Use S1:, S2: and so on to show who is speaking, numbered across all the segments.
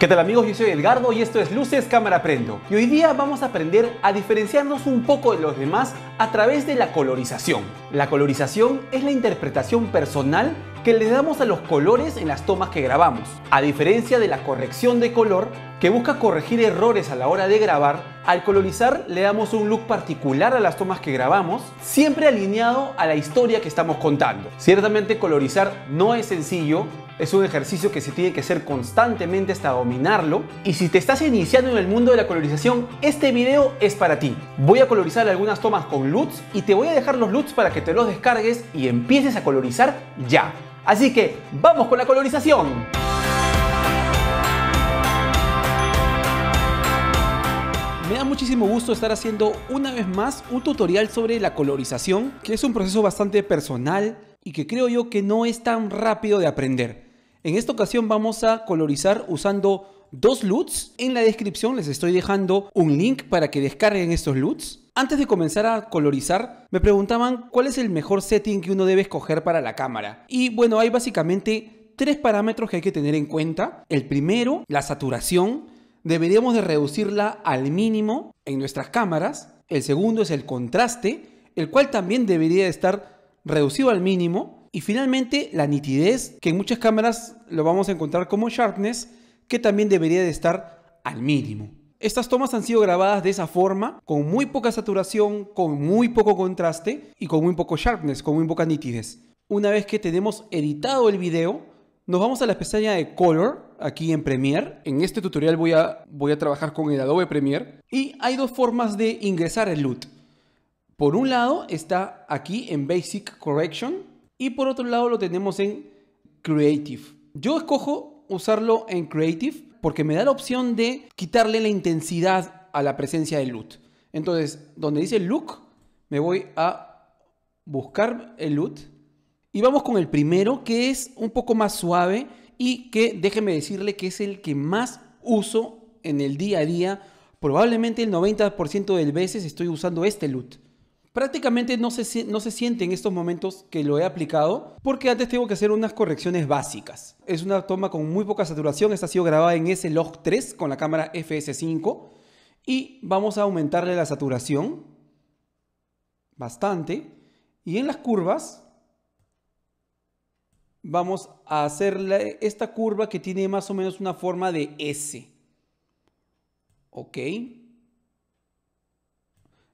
S1: ¿Qué tal amigos? Yo soy Edgardo y esto es Luces Cámara Prendo. Y hoy día vamos a aprender a diferenciarnos un poco de los demás a través de la colorización. La colorización es la interpretación personal que le damos a los colores en las tomas que grabamos. A diferencia de la corrección de color, que busca corregir errores a la hora de grabar, al colorizar le damos un look particular a las tomas que grabamos, siempre alineado a la historia que estamos contando. Ciertamente colorizar no es sencillo, es un ejercicio que se tiene que hacer constantemente hasta dominarlo. Y si te estás iniciando en el mundo de la colorización, este video es para ti. Voy a colorizar algunas tomas con LUTs y te voy a dejar los LUTs para que te los descargues y empieces a colorizar ya. Así que, ¡vamos con la colorización! Me da muchísimo gusto estar haciendo una vez más un tutorial sobre la colorización, que es un proceso bastante personal y que creo yo que no es tan rápido de aprender. En esta ocasión vamos a colorizar usando dos LUTs. En la descripción les estoy dejando un link para que descarguen estos LUTs. Antes de comenzar a colorizar, me preguntaban cuál es el mejor setting que uno debe escoger para la cámara. Y bueno, hay básicamente tres parámetros que hay que tener en cuenta. El primero, la saturación deberíamos de reducirla al mínimo en nuestras cámaras. El segundo es el contraste, el cual también debería estar reducido al mínimo. Y finalmente la nitidez, que en muchas cámaras lo vamos a encontrar como sharpness, que también debería de estar al mínimo. Estas tomas han sido grabadas de esa forma, con muy poca saturación, con muy poco contraste y con muy poco sharpness, con muy poca nitidez. Una vez que tenemos editado el video, nos vamos a la pestaña de Color, aquí en Premiere. En este tutorial voy a, voy a trabajar con el Adobe Premiere. Y hay dos formas de ingresar el LUT. Por un lado está aquí en Basic Correction y por otro lado lo tenemos en Creative. Yo escojo usarlo en Creative porque me da la opción de quitarle la intensidad a la presencia del LUT. Entonces, donde dice Look, me voy a buscar el LUT y vamos con el primero, que es un poco más suave y que déjeme decirle que es el que más uso en el día a día. Probablemente el 90% de veces estoy usando este LUT. Prácticamente no se, no se siente en estos momentos que lo he aplicado porque antes tengo que hacer unas correcciones básicas. Es una toma con muy poca saturación, esta ha sido grabada en S-Log 3 con la cámara FS5 y vamos a aumentarle la saturación bastante y en las curvas vamos a hacerle esta curva que tiene más o menos una forma de S. ¿Ok?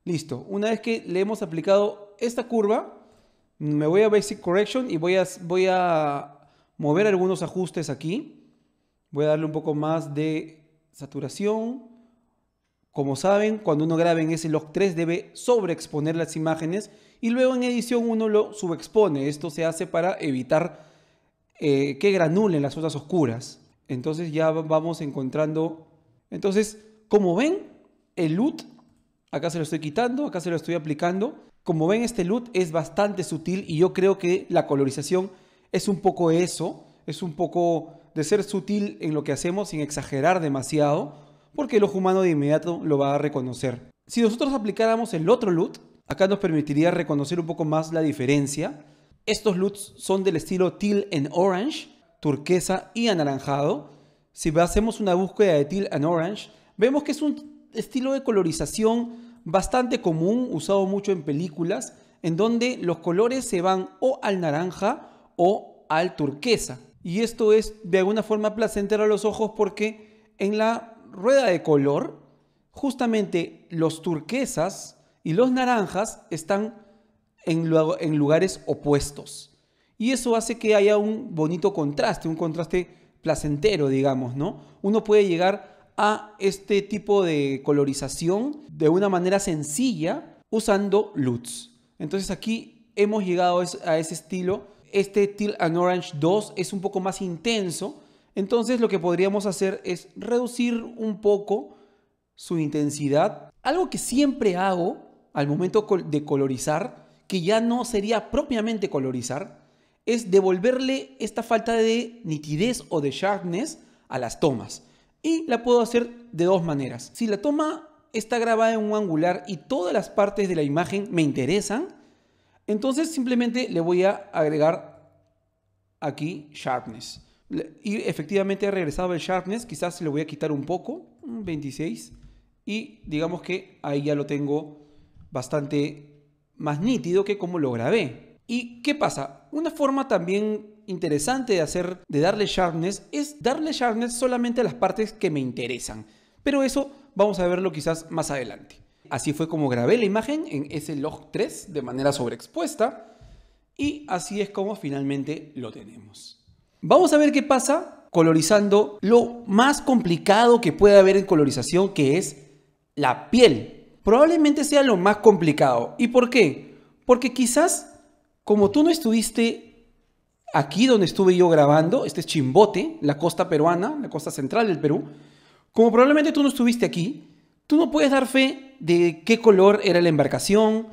S1: Listo. Una vez que le hemos aplicado esta curva, me voy a Basic Correction y voy a, voy a mover algunos ajustes aquí. Voy a darle un poco más de saturación. Como saben, cuando uno graba en ese log 3 debe sobreexponer las imágenes y luego en edición uno lo subexpone. Esto se hace para evitar eh, que granulen las zonas oscuras. Entonces ya vamos encontrando... Entonces, como ven, el LUT, acá se lo estoy quitando, acá se lo estoy aplicando. Como ven, este LUT es bastante sutil y yo creo que la colorización es un poco eso, es un poco de ser sutil en lo que hacemos sin exagerar demasiado, porque el ojo humano de inmediato lo va a reconocer. Si nosotros aplicáramos el otro LUT, acá nos permitiría reconocer un poco más la diferencia, estos LUTs son del estilo teal and orange, turquesa y anaranjado. Si hacemos una búsqueda de teal and orange, vemos que es un estilo de colorización bastante común, usado mucho en películas, en donde los colores se van o al naranja o al turquesa. Y esto es de alguna forma placentero a los ojos porque en la rueda de color, justamente los turquesas y los naranjas están en, lugares opuestos. Y eso hace que haya un bonito contraste, un contraste placentero, digamos, ¿no? Uno puede llegar a este tipo de colorización de una manera sencilla usando LUTs. Entonces aquí hemos llegado a ese estilo. Este Teal and Orange 2 es un poco más intenso. Entonces lo que podríamos hacer es reducir un poco su intensidad. Algo que siempre hago al momento de colorizar que ya no sería propiamente colorizar, es devolverle esta falta de nitidez o de sharpness a las tomas. Y la puedo hacer de dos maneras. Si la toma está grabada en un angular y todas las partes de la imagen me interesan, entonces simplemente le voy a agregar aquí sharpness. Y efectivamente he regresado el sharpness, quizás le lo voy a quitar un poco, 26. Y digamos que ahí ya lo tengo bastante más nítido que como lo grabé. ¿Y qué pasa? Una forma también interesante de hacer, de darle sharpness, es darle sharpness solamente a las partes que me interesan. Pero eso vamos a verlo quizás más adelante. Así fue como grabé la imagen en ese log 3 de manera sobreexpuesta y así es como finalmente lo tenemos. Vamos a ver qué pasa colorizando lo más complicado que puede haber en colorización que es la piel probablemente sea lo más complicado. ¿Y por qué? Porque quizás, como tú no estuviste aquí donde estuve yo grabando, este es Chimbote, la costa peruana, la costa central del Perú, como probablemente tú no estuviste aquí, tú no puedes dar fe de qué color era la embarcación,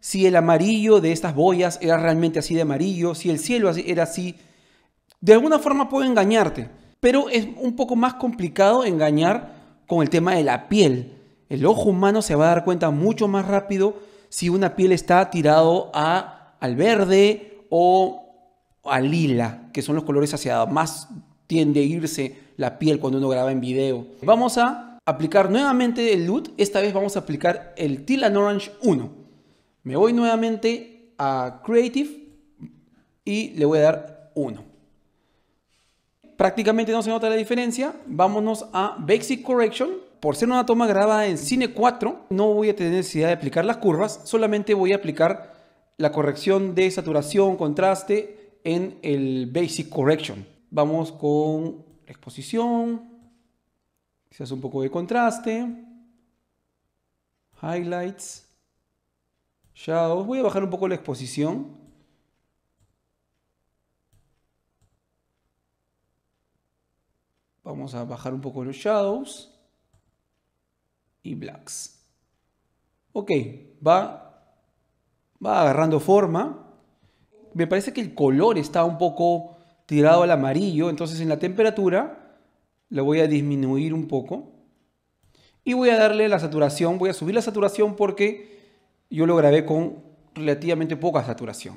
S1: si el amarillo de estas boyas era realmente así de amarillo, si el cielo era así. De alguna forma puedo engañarte, pero es un poco más complicado engañar con el tema de la piel. El ojo humano se va a dar cuenta mucho más rápido si una piel está tirado a, al verde o al lila, que son los colores hacia más tiende a irse la piel cuando uno graba en video. Vamos a aplicar nuevamente el LUT, esta vez vamos a aplicar el Tilan Orange 1. Me voy nuevamente a Creative y le voy a dar 1. Prácticamente no se nota la diferencia. Vámonos a Basic Correction por ser una toma grabada en Cine 4, no voy a tener necesidad de aplicar las curvas, solamente voy a aplicar la corrección de saturación, contraste en el Basic Correction. Vamos con exposición, hace un poco de contraste, highlights, shadows. Voy a bajar un poco la exposición. Vamos a bajar un poco los shadows y blacks. Ok, va, va agarrando forma. Me parece que el color está un poco tirado al amarillo, entonces en la temperatura la voy a disminuir un poco. Y voy a darle la saturación, voy a subir la saturación porque yo lo grabé con relativamente poca saturación.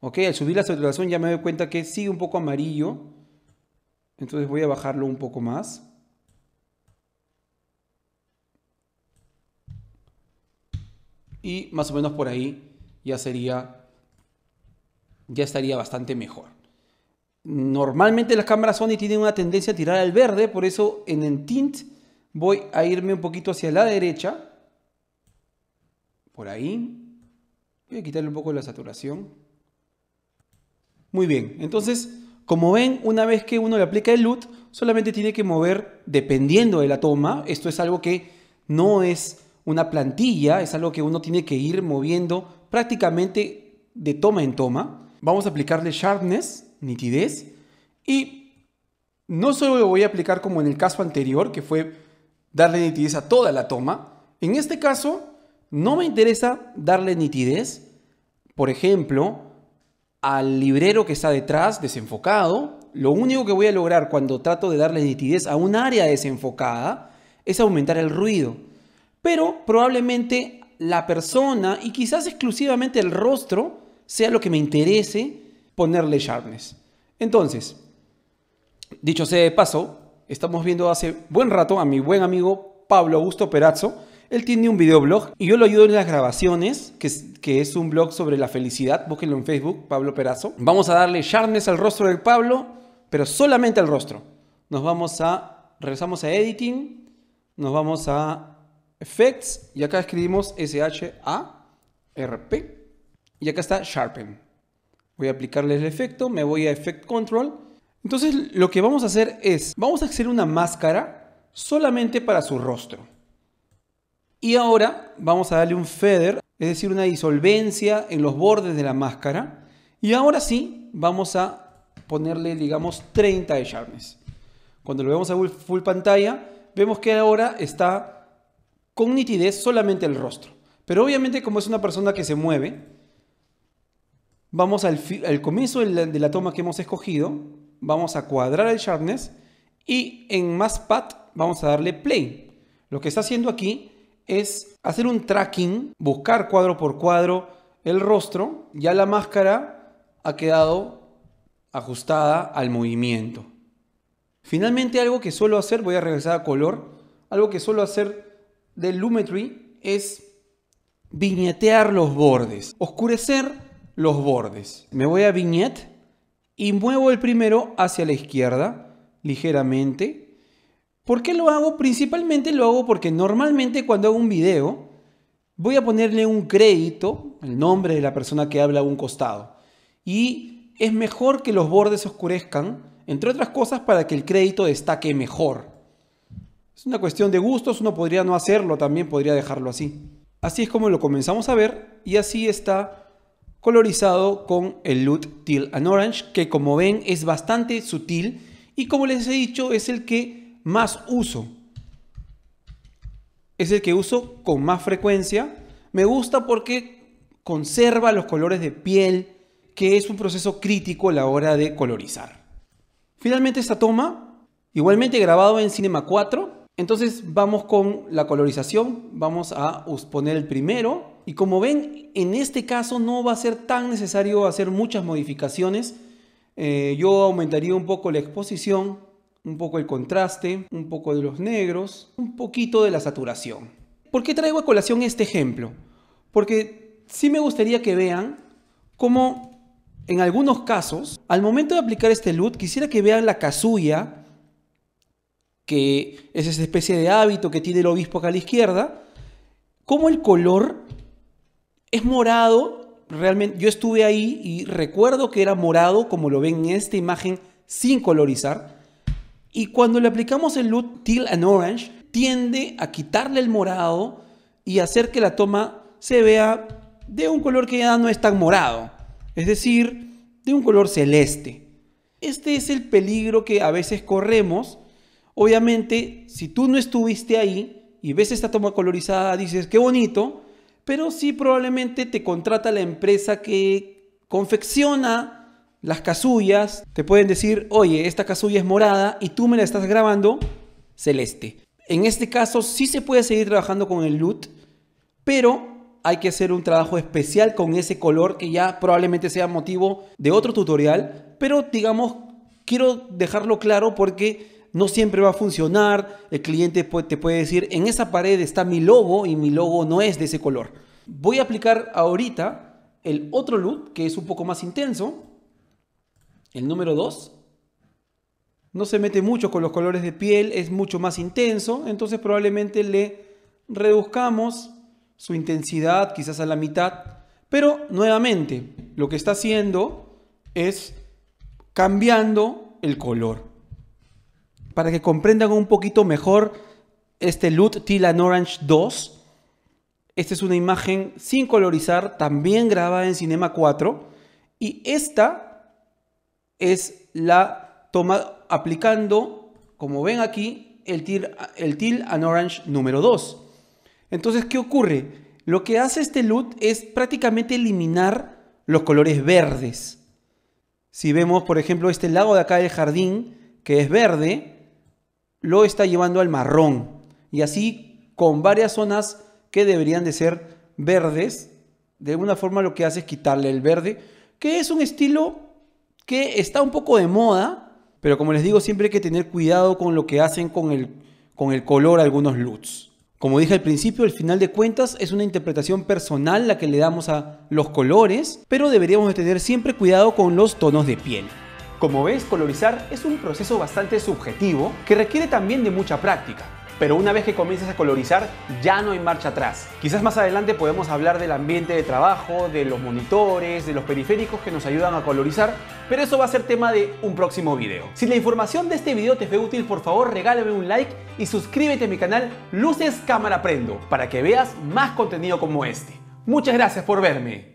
S1: Ok, al subir la saturación ya me doy cuenta que sigue un poco amarillo, entonces voy a bajarlo un poco más. y más o menos por ahí ya sería, ya estaría bastante mejor. Normalmente las cámaras Sony tienen una tendencia a tirar al verde, por eso en el tint voy a irme un poquito hacia la derecha, por ahí, voy a quitarle un poco la saturación. Muy bien, entonces como ven, una vez que uno le aplica el LUT, solamente tiene que mover dependiendo de la toma. Esto es algo que no es una plantilla, es algo que uno tiene que ir moviendo prácticamente de toma en toma. Vamos a aplicarle sharpness, nitidez, y no solo lo voy a aplicar como en el caso anterior, que fue darle nitidez a toda la toma. En este caso, no me interesa darle nitidez, por ejemplo, al librero que está detrás, desenfocado. Lo único que voy a lograr cuando trato de darle nitidez a un área desenfocada es aumentar el ruido pero probablemente la persona y quizás exclusivamente el rostro sea lo que me interese ponerle sharpness. Entonces, dicho sea de paso, estamos viendo hace buen rato a mi buen amigo Pablo Augusto Perazzo. Él tiene un videoblog y yo lo ayudo en las grabaciones, que es, un blog sobre la felicidad. Búsquenlo en Facebook, Pablo Perazo. Vamos a darle sharpness al rostro de Pablo, pero solamente al rostro. Nos vamos a, regresamos a editing, nos vamos a effects, y acá escribimos rp y acá está sharpen. Voy a aplicarle el efecto, me voy a effect control. Entonces lo que vamos a hacer es, vamos a hacer una máscara solamente para su rostro. Y ahora vamos a darle un feather, es decir, una disolvencia en los bordes de la máscara. Y ahora sí, vamos a ponerle, digamos, 30 de sharpness. Cuando lo vemos a full pantalla, vemos que ahora está con nitidez solamente el rostro. Pero obviamente como es una persona que se mueve, vamos al, comienzo de la, toma que hemos escogido, vamos a cuadrar el sharpness y en más pat vamos a darle play. Lo que está haciendo aquí es hacer un tracking, buscar cuadro por cuadro el rostro, ya la máscara ha quedado ajustada al movimiento. Finalmente algo que suelo hacer, voy a regresar a color, algo que suelo hacer del Lumetri es viñetear los bordes, oscurecer los bordes. Me voy a viñet y muevo el primero hacia la izquierda, ligeramente. ¿Por qué lo hago? Principalmente lo hago porque normalmente cuando hago un video voy a ponerle un crédito, el nombre de la persona que habla a un costado. Y es mejor que los bordes oscurezcan, entre otras cosas para que el crédito destaque mejor. Es una cuestión de gustos, uno podría no hacerlo, también podría dejarlo así. Así es como lo comenzamos a ver y así está colorizado con el Loot Teal and Orange, que como ven es bastante sutil y como les he dicho es el que más uso. Es el que uso con más frecuencia. Me gusta porque conserva los colores de piel, que es un proceso crítico a la hora de colorizar. Finalmente esta toma, igualmente grabado en Cinema 4, entonces vamos con la colorización, vamos a poner el primero y como ven en este caso no va a ser tan necesario hacer muchas modificaciones. Eh, yo aumentaría un poco la exposición, un poco el contraste, un poco de los negros, un poquito de la saturación. ¿Por qué traigo a colación este ejemplo? Porque sí me gustaría que vean cómo en algunos casos, al momento de aplicar este LUT, quisiera que vean la casulla que es esa especie de hábito que tiene el obispo acá a la izquierda, como el color es morado, realmente yo estuve ahí y recuerdo que era morado, como lo ven en esta imagen, sin colorizar, y cuando le aplicamos el LUT Teal and Orange, tiende a quitarle el morado y hacer que la toma se vea de un color que ya no es tan morado, es decir, de un color celeste. Este es el peligro que a veces corremos Obviamente, si tú no estuviste ahí y ves esta toma colorizada, dices, qué bonito, pero sí probablemente te contrata la empresa que confecciona las casullas, te pueden decir, oye, esta casulla es morada y tú me la estás grabando celeste. En este caso sí se puede seguir trabajando con el LUT, pero hay que hacer un trabajo especial con ese color que ya probablemente sea motivo de otro tutorial, pero digamos, quiero dejarlo claro porque no siempre va a funcionar, el cliente te puede decir, en esa pared está mi logo y mi logo no es de ese color. Voy a aplicar ahorita el otro loop que es un poco más intenso, el número 2. No se mete mucho con los colores de piel, es mucho más intenso, entonces probablemente le reduzcamos su intensidad quizás a la mitad, pero nuevamente lo que está haciendo es cambiando el color para que comprendan un poquito mejor este Teal and Orange 2. Esta es una imagen sin colorizar, también grabada en Cinema 4. Y esta es la toma aplicando, como ven aquí, el Teal and Orange número 2. Entonces, ¿qué ocurre? Lo que hace este LUT es prácticamente eliminar los colores verdes. Si vemos, por ejemplo, este lago de acá del jardín, que es verde, lo está llevando al marrón. Y así con varias zonas que deberían de ser verdes, de alguna forma lo que hace es quitarle el verde, que es un estilo que está un poco de moda, pero como les digo, siempre hay que tener cuidado con lo que hacen con el, con el color algunos looks Como dije al principio, el final de cuentas es una interpretación personal la que le damos a los colores, pero deberíamos de tener siempre cuidado con los tonos de piel. Como ves, colorizar es un proceso bastante subjetivo que requiere también de mucha práctica. Pero una vez que comiences a colorizar, ya no hay marcha atrás. Quizás más adelante podemos hablar del ambiente de trabajo, de los monitores, de los periféricos que nos ayudan a colorizar, pero eso va a ser tema de un próximo video. Si la información de este video te fue útil, por favor regálame un like y suscríbete a mi canal Luces Cámara Prendo para que veas más contenido como este. Muchas gracias por verme.